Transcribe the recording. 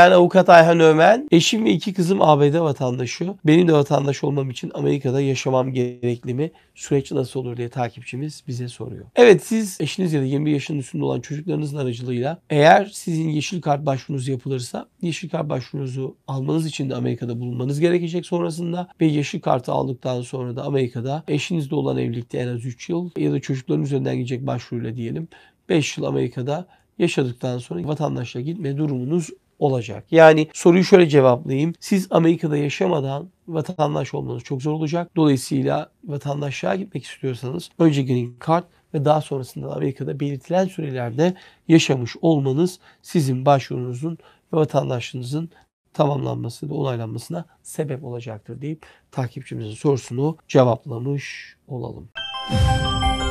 Ben avukat Ayhan Ömen. Eşim ve iki kızım ABD vatandaşı. Benim de vatandaş olmam için Amerika'da yaşamam gerekli mi? Süreç nasıl olur diye takipçimiz bize soruyor. Evet siz eşiniz ya da 21 yaşının üstünde olan çocuklarınızın aracılığıyla eğer sizin yeşil kart başvurunuz yapılırsa yeşil kart başvurunuzu almanız için de Amerika'da bulunmanız gerekecek sonrasında ve yeşil kartı aldıktan sonra da Amerika'da eşinizle olan evlilikte en az 3 yıl ya da çocukların üzerinden gidecek başvuruyla diyelim 5 yıl Amerika'da yaşadıktan sonra vatandaşla gitme durumunuz olacak. Yani soruyu şöyle cevaplayayım. Siz Amerika'da yaşamadan vatandaş olmanız çok zor olacak. Dolayısıyla vatandaşlığa gitmek istiyorsanız önce green card ve daha sonrasında Amerika'da belirtilen sürelerde yaşamış olmanız sizin başvurunuzun ve vatandaşlığınızın tamamlanması ve onaylanmasına sebep olacaktır deyip takipçimizin sorusunu cevaplamış olalım. Müzik